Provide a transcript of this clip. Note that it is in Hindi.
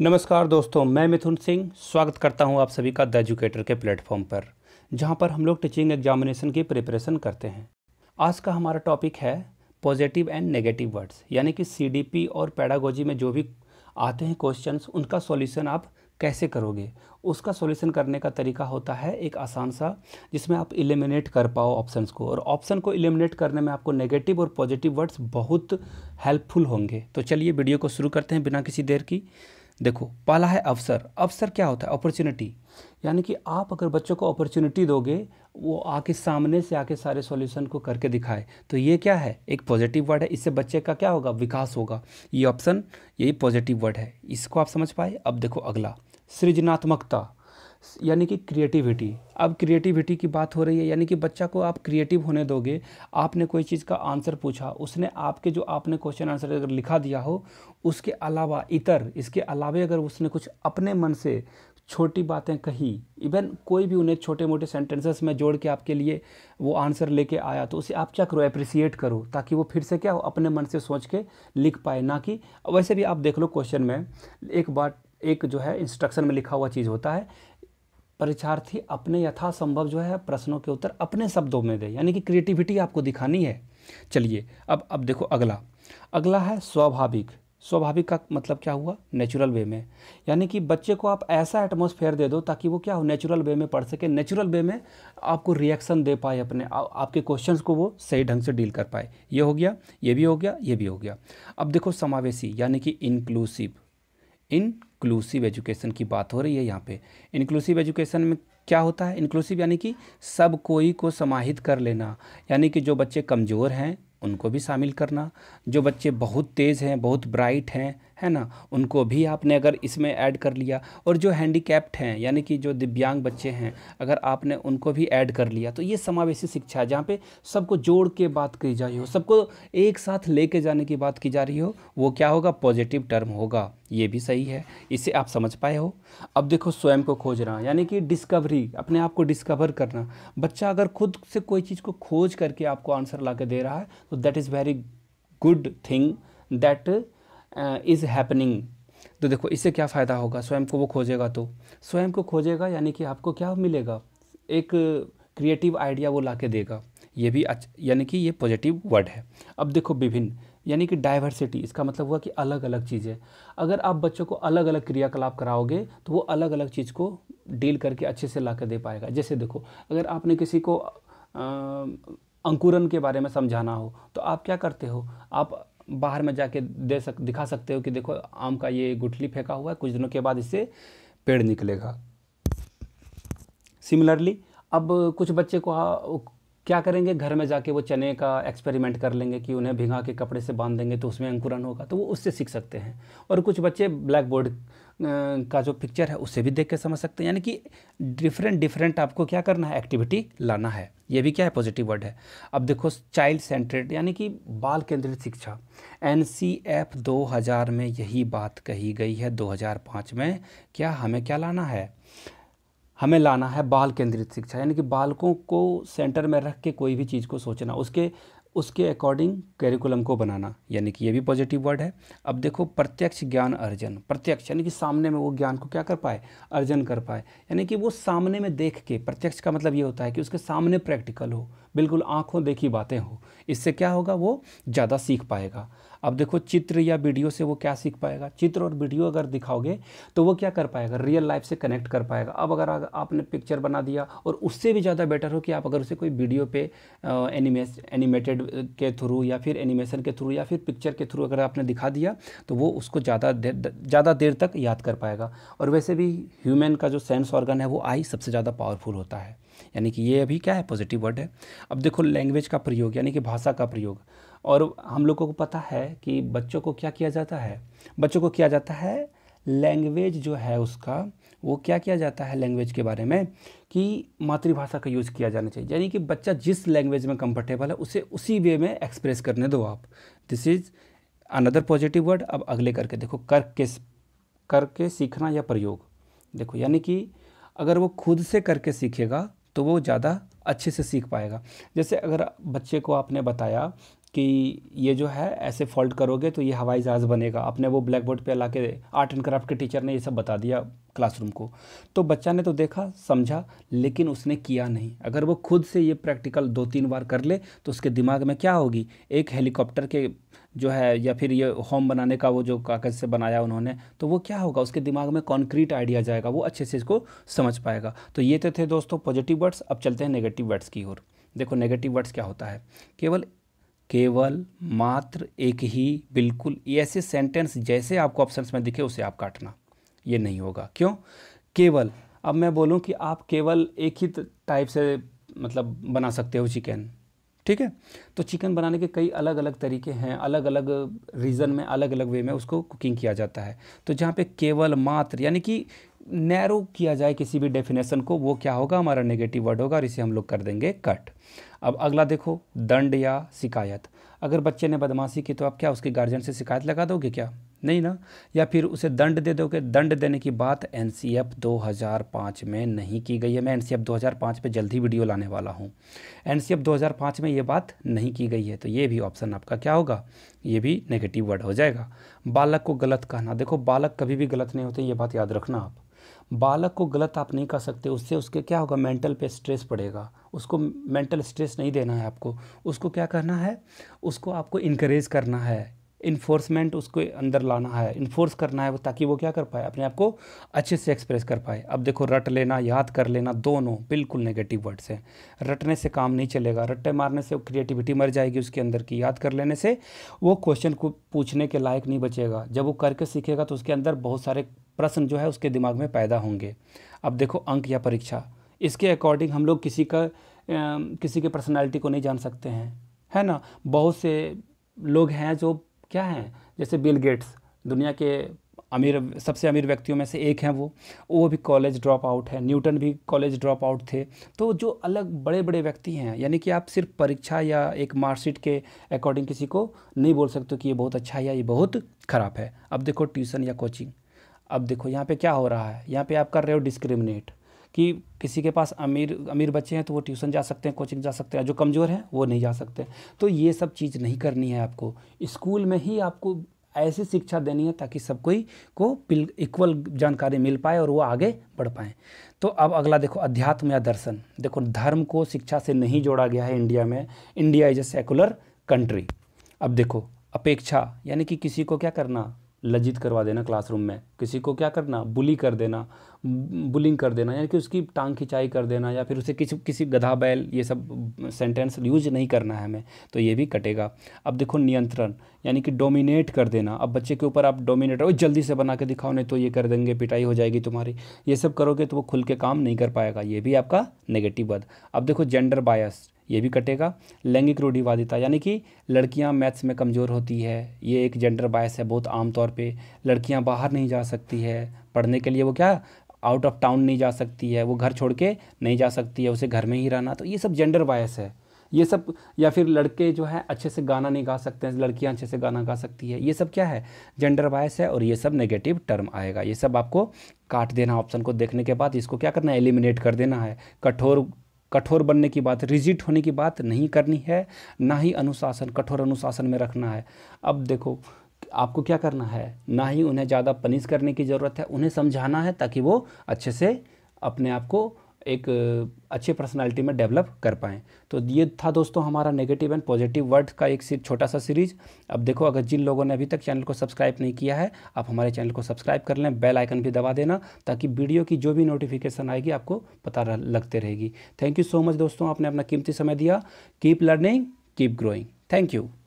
नमस्कार दोस्तों मैं मिथुन सिंह स्वागत करता हूं आप सभी का द एजुकेटर के प्लेटफॉर्म पर जहां पर हम लोग टीचिंग एग्जामिनेशन की प्रिपरेशन करते हैं आज का हमारा टॉपिक है पॉजिटिव एंड नेगेटिव वर्ड्स यानी कि सीडीपी और पैडागोजी में जो भी आते हैं क्वेश्चन उनका सोल्यूशन आप कैसे करोगे उसका सॉल्यूशन करने का तरीका होता है एक आसान सा जिसमें आप इलिमिनेट कर पाओ ऑप्शंस को और ऑप्शन को इलिमिनेट करने में आपको नेगेटिव और पॉजिटिव वर्ड्स बहुत हेल्पफुल होंगे तो चलिए वीडियो को शुरू करते हैं बिना किसी देर की देखो पहला है अवसर अवसर क्या होता है अपॉर्चुनिटी यानी कि आप अगर बच्चों को अपॉर्चुनिटी दोगे वो आके सामने से आके सारे सॉल्यूशन को करके दिखाए तो ये क्या है एक पॉजिटिव वर्ड है इससे बच्चे का क्या होगा विकास होगा ये ऑप्शन यही पॉजिटिव वर्ड है इसको आप समझ पाए अब देखो अगला सृजनात्मकता यानी कि क्रिएटिविटी अब क्रिएटिविटी की बात हो रही है यानी कि बच्चा को आप क्रिएटिव होने दोगे आपने कोई चीज़ का आंसर पूछा उसने आपके जो आपने क्वेश्चन आंसर अगर लिखा दिया हो उसके अलावा इतर इसके अलावे अगर उसने कुछ अपने मन से छोटी बातें कही इवन कोई भी उन्हें छोटे मोटे सेंटेंसेस में जोड़ के आपके लिए वो आंसर लेके आया तो उसे आप क्या करो अप्रिसिएट करो ताकि वो फिर से क्या हो अपने मन से सोच के लिख पाए ना कि वैसे भी आप देख लो क्वेश्चन में एक बार एक जो है इंस्ट्रक्शन में लिखा हुआ चीज़ होता है परीक्षार्थी अपने यथासंभव जो है प्रश्नों के उत्तर अपने शब्दों में दे यानी कि क्रिएटिविटी आपको दिखानी है चलिए अब अब देखो अगला अगला है स्वाभाविक स्वाभाविक का मतलब क्या हुआ नेचुरल वे में यानी कि बच्चे को आप ऐसा एटमोसफेयर दे दो ताकि वो क्या हो नेचुरल वे में पढ़ सके नेचुरल वे में आपको रिएक्शन दे पाए अपने आ, आपके क्वेश्चंस को वो सही ढंग से डील कर पाए ये हो गया ये भी हो गया ये भी हो गया अब देखो समावेशी यानी कि इंक्लूसिव इन इंक्लूसिव एजुकेशन की बात हो रही है यहाँ पे इंक्लूसिव एजुकेशन में क्या होता है इंक्लूसिव यानी कि सब कोई को समाहित कर लेना यानी कि जो बच्चे कमज़ोर हैं उनको भी शामिल करना जो बच्चे बहुत तेज़ हैं बहुत ब्राइट हैं है ना उनको भी आपने अगर इसमें ऐड कर लिया और जो हैंडीकैप्ड हैं यानी कि जो दिव्यांग बच्चे हैं अगर आपने उनको भी ऐड कर लिया तो ये समावेशी शिक्षा है जहाँ पर सबको जोड़ के बात की जा रही हो सबको एक साथ ले जाने की बात की जा रही हो वो क्या होगा पॉजिटिव टर्म होगा ये भी सही है इसे आप समझ पाए हो अब देखो स्वयं को खोजना यानी कि डिस्कवरी अपने आप को डिस्कवर करना बच्चा अगर खुद से कोई चीज़ को खोज करके आपको आंसर ला के दे रहा है तो that is very good thing that is uh, happening तो देखो इससे क्या फ़ायदा होगा स्वयं को वो खोजेगा तो स्वयं को खोजेगा यानी कि आपको क्या मिलेगा एक क्रिएटिव आइडिया वो ला के देगा ये भी अच्छा यानी कि ये पॉजिटिव वर्ड है अब देखो विभिन्न यानी कि डाइवर्सिटी इसका मतलब हुआ कि अलग अलग चीज़ें अगर आप बच्चों को अलग अलग क्रियाकलाप कराओगे तो वो अलग अलग चीज़ को डील करके अच्छे से ला कर दे पाएगा जैसे देखो अगर आपने किसी को आ, अंकुरन के बारे में समझाना हो तो आप क्या करते हो आप बाहर में जाके दे सक दिखा सकते हो कि देखो आम का ये गुठली फेंका हुआ है कुछ दिनों के बाद इससे पेड़ निकलेगा सिमिलरली अब कुछ बच्चे को क्या करेंगे घर में जाके वो चने का एक्सपेरिमेंट कर लेंगे कि उन्हें भिगा के कपड़े से बांध देंगे तो उसमें अंकुरन होगा तो वो उससे सीख सकते हैं और कुछ बच्चे ब्लैक बोर्ड का जो पिक्चर है उसे भी देख के समझ सकते हैं यानी कि डिफरेंट डिफरेंट आपको क्या करना है एक्टिविटी लाना है ये भी क्या है पॉजिटिव वर्ड है अब देखो चाइल्ड सेंट्रेड यानी कि बाल केंद्रित शिक्षा एन 2000 में यही बात कही गई है 2005 में क्या हमें क्या लाना है हमें लाना है बाल केंद्रित शिक्षा यानी कि बालकों को सेंटर में रख के कोई भी चीज़ को सोचना उसके उसके अकॉर्डिंग कैरिकुलम को बनाना यानी कि ये भी पॉजिटिव वर्ड है अब देखो प्रत्यक्ष ज्ञान अर्जन प्रत्यक्ष यानी कि सामने में वो ज्ञान को क्या कर पाए अर्जन कर पाए यानी कि वो सामने में देख के प्रत्यक्ष का मतलब ये होता है कि उसके सामने प्रैक्टिकल हो बिल्कुल आँखों देखी बातें हो इससे क्या होगा वो ज़्यादा सीख पाएगा अब देखो चित्र या वीडियो से वो क्या सीख पाएगा चित्र और वीडियो अगर दिखाओगे तो वो क्या कर पाएगा रियल लाइफ से कनेक्ट कर पाएगा अब अगर आपने पिक्चर बना दिया और उससे भी ज़्यादा बेटर हो कि आप अगर उसे कोई वीडियो पे एनिमेस एनिमेटेड के थ्रू या फिर एनिमेशन के थ्रू या फिर पिक्चर के थ्रू अगर आपने दिखा दिया तो वो उसको ज़्यादा देर ज़्यादा देर तक याद कर पाएगा और वैसे भी ह्यूमन का जो सेंस ऑर्गन है वो आई सबसे ज़्यादा पावरफुल होता है यानी कि ये अभी क्या है पॉजिटिव वर्ड है अब देखो लैंग्वेज का प्रयोग यानी कि भाषा का प्रयोग और हम लोगों को पता है कि बच्चों को क्या किया जाता है बच्चों को किया जाता है लैंग्वेज जो है उसका वो क्या किया जाता है लैंग्वेज के बारे में कि मातृभाषा का यूज़ किया जाना चाहिए यानी कि बच्चा जिस लैंग्वेज में कंफर्टेबल है उसे उसी वे में एक्सप्रेस करने दो आप this is another positive word अब अगले करके देखो कर के करके सीखना या प्रयोग देखो यानी कि अगर वो खुद से करके सीखेगा तो वो ज़्यादा अच्छे से सीख पाएगा जैसे अगर बच्चे को आपने बताया कि ये जो है ऐसे फॉल्ट करोगे तो ये हवाई जहाज़ बनेगा आपने वो ब्लैक बोर्ड पर ला के आर्ट एंड क्राफ्ट के टीचर ने ये सब बता दिया क्लासरूम को तो बच्चा ने तो देखा समझा लेकिन उसने किया नहीं अगर वो खुद से ये प्रैक्टिकल दो तीन बार कर ले तो उसके दिमाग में क्या होगी एक हेलीकॉप्टर के जो है या फिर ये होम बनाने का वो जो कागज़ से बनाया उन्होंने तो वो क्या होगा उसके दिमाग में कॉन्क्रीट आइडिया जाएगा वो अच्छे से इसको समझ पाएगा तो ये तो थे दोस्तों पॉजिटिव वर्ड्स अब चलते हैं नेगेटिव वर्ड्स की ओर देखो नेगेटिव वर्ड्स क्या होता है केवल केवल मात्र एक ही बिल्कुल ये ऐसे सेंटेंस जैसे आपको ऑप्शंस में दिखे उसे आप काटना ये नहीं होगा क्यों केवल अब मैं बोलूँ कि आप केवल एक ही टाइप से मतलब बना सकते हो चिकन ठीक है तो चिकन बनाने के कई अलग अलग तरीके हैं अलग अलग रीज़न में अलग अलग वे में उसको कुकिंग किया जाता है तो जहाँ पे केवल मात्र यानी कि नैरो किया जाए किसी भी डेफिनेशन को वो क्या होगा हमारा नेगेटिव वर्ड होगा और इसे हम लोग कर देंगे कट अब अगला देखो दंड या शिकायत अगर बच्चे ने बदमाशी की तो आप क्या उसके गार्जियन से शिकायत लगा दोगे क्या नहीं ना या फिर उसे दंड दे दोगे दंड देने की बात एन 2005 में नहीं की गई है मैं एन 2005 पे जल्द ही वीडियो लाने वाला हूँ एन 2005 में ये बात नहीं की गई है तो ये भी ऑप्शन आपका क्या होगा ये भी नेगेटिव वर्ड हो जाएगा बालक को गलत कहना देखो बालक कभी भी गलत नहीं होते ये बात याद रखना आप बालक को गलत आप नहीं कर सकते उससे उसके क्या होगा मेंटल पे स्ट्रेस पड़ेगा उसको मेंटल स्ट्रेस नहीं देना है आपको उसको क्या करना है उसको आपको इनकरेज करना है इन्फोर्समेंट उसको अंदर लाना है इन्फोर्स करना है वो ताकि वो क्या कर पाए अपने आप को अच्छे से एक्सप्रेस कर पाए अब देखो रट लेना याद कर लेना दोनों बिल्कुल नेगेटिव वर्ड्स हैं रटने से काम नहीं चलेगा रट्टे मारने से क्रिएटिविटी मर जाएगी उसके अंदर की याद कर लेने से वो क्वेश्चन को पूछने के लायक नहीं बचेगा जब वो करके सीखेगा तो उसके अंदर बहुत सारे प्रश्न जो है उसके दिमाग में पैदा होंगे अब देखो अंक या परीक्षा इसके अकॉर्डिंग हम लोग किसी का किसी के पर्सनैलिटी को नहीं जान सकते हैं है ना बहुत से लोग हैं जो क्या हैं जैसे बिल गेट्स दुनिया के अमीर सबसे अमीर व्यक्तियों में से एक हैं वो वो भी कॉलेज ड्रॉप आउट है न्यूटन भी कॉलेज ड्रॉप आउट थे तो जो अलग बड़े बड़े व्यक्ति हैं यानी कि आप सिर्फ परीक्षा या एक मार्कशीट के अकॉर्डिंग किसी को नहीं बोल सकते कि ये बहुत अच्छा है या ये बहुत ख़राब है अब देखो ट्यूशन या कोचिंग अब देखो यहाँ पे क्या हो रहा है यहाँ पे आप कर रहे हो डिस्क्रिमिनेट कि किसी के पास अमीर अमीर बच्चे हैं तो वो ट्यूशन जा सकते हैं कोचिंग जा सकते हैं जो कमज़ोर हैं वो नहीं जा सकते तो ये सब चीज़ नहीं करनी है आपको स्कूल में ही आपको ऐसी शिक्षा देनी है ताकि सब कोई को इक्वल जानकारी मिल पाए और वो आगे बढ़ पाए तो अब अगला देखो अध्यात्म या दर्शन देखो धर्म को शिक्षा से नहीं जोड़ा गया है इंडिया में India is a secular country अब देखो अपेक्षा यानी कि किसी को क्या करना लज्जित करवा देना क्लासरूम में किसी को क्या करना बुली कर देना बुलिंग कर देना यानी कि उसकी टांग खिंचाई कर देना या फिर उसे किसी किसी गधा बैल ये सब सेंटेंस यूज नहीं करना है हमें तो ये भी कटेगा अब देखो नियंत्रण यानी कि डोमिनेट कर देना अब बच्चे के ऊपर आप डोमिनेटर जल्दी से बना के दिखाओ नहीं तो ये कर देंगे पिटाई हो जाएगी तुम्हारी ये सब करोगे तो वो खुल के काम नहीं कर पाएगा ये भी आपका नेगेटिव पद अब देखो जेंडर बायस ये भी कटेगा लैंगिक रूढ़िवादिता यानी कि लड़कियां मैथ्स में कमज़ोर होती है ये एक जेंडर बायस है बहुत आम तौर पे लड़कियां बाहर नहीं जा सकती है पढ़ने के लिए वो क्या आउट ऑफ टाउन नहीं जा सकती है वो घर छोड़ के नहीं जा सकती है उसे घर में ही रहना तो ये सब जेंडर बायस है ये सब या फिर लड़के जो है अच्छे से गाना नहीं गा सकते हैं लड़कियां अच्छे से गाना गा सकती है ये सब क्या है जेंडर बायस है और ये सब नेगेटिव टर्म आएगा ये सब आपको काट देना ऑप्शन को देखने के बाद इसको क्या करना है एलिमिनेट कर देना है कठोर कठोर बनने की बात रिजिट होने की बात नहीं करनी है ना ही अनुशासन कठोर अनुशासन में रखना है अब देखो आपको क्या करना है ना ही उन्हें ज़्यादा पनिश करने की ज़रूरत है उन्हें समझाना है ताकि वो अच्छे से अपने आप को एक अच्छे पर्सनालिटी में डेवलप कर पाएँ तो ये था दोस्तों हमारा नेगेटिव एंड पॉजिटिव वर्ड का एक छोटा सा सीरीज अब देखो अगर जिन लोगों ने अभी तक चैनल को सब्सक्राइब नहीं किया है आप हमारे चैनल को सब्सक्राइब कर लें बेल आइकन भी दबा देना ताकि वीडियो की जो भी नोटिफिकेशन आएगी आपको पता लगते रहेगी थैंक यू सो मच दोस्तों आपने अपना कीमती समय दिया keep learning keep growing thank you